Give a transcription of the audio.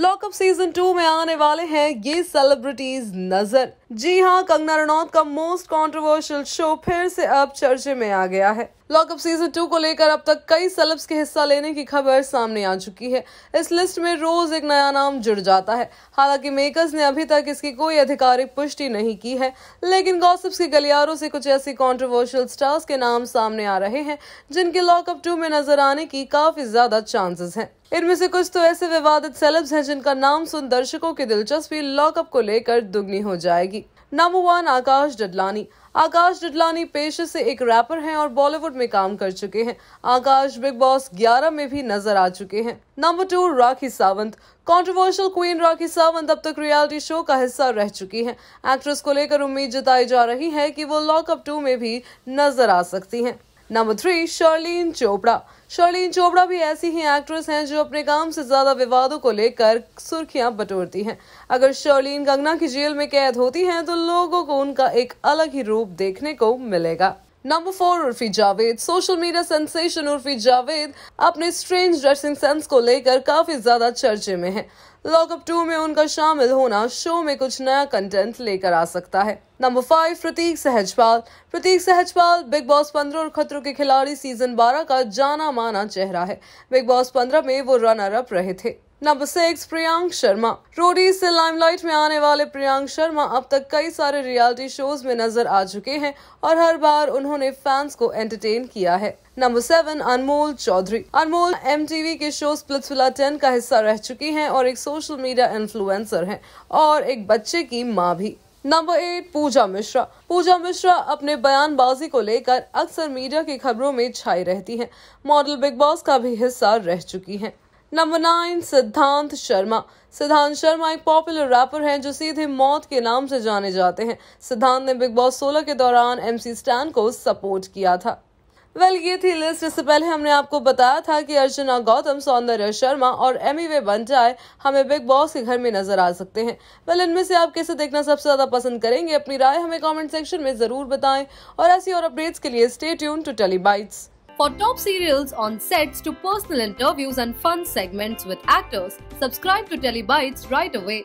Lockup season two में आने वाले हैं ये सेलिब्रिटीज नजर जी हाँ कंगना रनौत का मोस्ट कंट्रोवर्शियल शो फिर से अब चर्चे में आ गया है लॉकअप सीजन टू को लेकर अब तक कई सेलेब्स के हिस्सा लेने की खबर सामने आ चुकी है इस लिस्ट में रोज एक नया नाम जुड़ जाता है हालांकि मेकर्स ने अभी तक इसकी कोई आधिकारिक पुष्टि नहीं की है लेकिन गॉसिप्स के गलियारों से कुछ ऐसी कॉन्ट्रोवर्शियल स्टार्स के नाम सामने आ रहे हैं जिनके लॉकअप टू में नजर आने की काफी ज्यादा चांसेस है इनमें से कुछ तो ऐसे विवादित सेलेब्स हैं जिनका नाम सुन दर्शकों की दिलचस्पी लॉकअप को लेकर दुगनी हो जाएगी नंबर वन आकाश डडलानी आकाश डडलानी पेशे से एक रैपर हैं और बॉलीवुड में काम कर चुके हैं आकाश बिग बॉस 11 में भी नजर आ चुके हैं number two Rakhi Sawant controversial queen Rakhi Sawant अब तक रियलिटी शो का हिस्सा रह चुकी हैं एक्ट्रेस को लेकर उम्मीद जताई जा रही है कि वो लॉकअप टू में भी नजर आ सकती हैं नंबर थ्री शर्लिन चोपड़ा शर्लिन चोपड़ा भी ऐसी ही एक्ट्रेस हैं जो अपने काम से ज्यादा विवादों को लेकर सुर्खियां बटोरती हैं अगर शर्लिन कंगना की जेल में कैद होती हैं तो लोगों को उनका एक अलग ही रूप देखने को मिलेगा number four Urfi Javed social media sensation Urfi Javed अपने स्ट्रेंज ड्रेसिंग सेंस को लेकर काफी ज्यादा चर्चे में है लॉकअप टू में उनका शामिल होना शो में कुछ नया कंटेंट लेकर आ सकता है number five Prateek Sahajpal Prateek Sahajpal Bigg Boss पंद्रह और खतरों के खिलाड़ी सीजन बारह का जाना माना चेहरा है बिग बॉस पंद्रह में वो रनर अप रहे थे number six Priyank Sharma Roadie से लाइमलाइट में आने वाले प्रियांक शर्मा अब तक कई सारे रियलिटी शोज में नजर आ चुके हैं और हर बार उन्होंने फैंस को एंटरटेन किया है number seven Anmol Chaudhary Anmol M के शो स्प्लिटविला टेन का हिस्सा रह चुकी हैं और एक सोशल मीडिया इन्फ्लुएंसर हैं और एक बच्चे की माँ भी नंबर एट पूजा मिश्रा पूजा मिश्रा अपने बयानबाजी को लेकर अक्सर मीडिया की खबरों में छाई रहती हैं। मॉडल बिग बॉस का भी हिस्सा रह चुकी हैं। नंबर नाइन सिद्धांत शर्मा सिद्धांत शर्मा एक पॉपुलर रैपर हैं जो सीधे मौत के नाम से जाने जाते हैं सिद्धांत ने बिग बॉस 16 के दौरान एमसी स्टैन को सपोर्ट किया था वेल ये थी लिस्ट इससे पहले हमने आपको बताया था कि अर्चना गौतम सौंदर्य शर्मा और एमी वे बन जाए हमें बिग बॉस के घर में नजर आ सकते हैं वेल well, इनमें से आप कैसे देखना सबसे ज्यादा पसंद करेंगे अपनी राय हमें कमेंट सेक्शन में जरूर बताएं और ऐसी और अपडेट्स के लिए stay tune to Telly Bytes For top serials on sets to personal interviews and fun segments with actors, subscribe to Telebytes right away.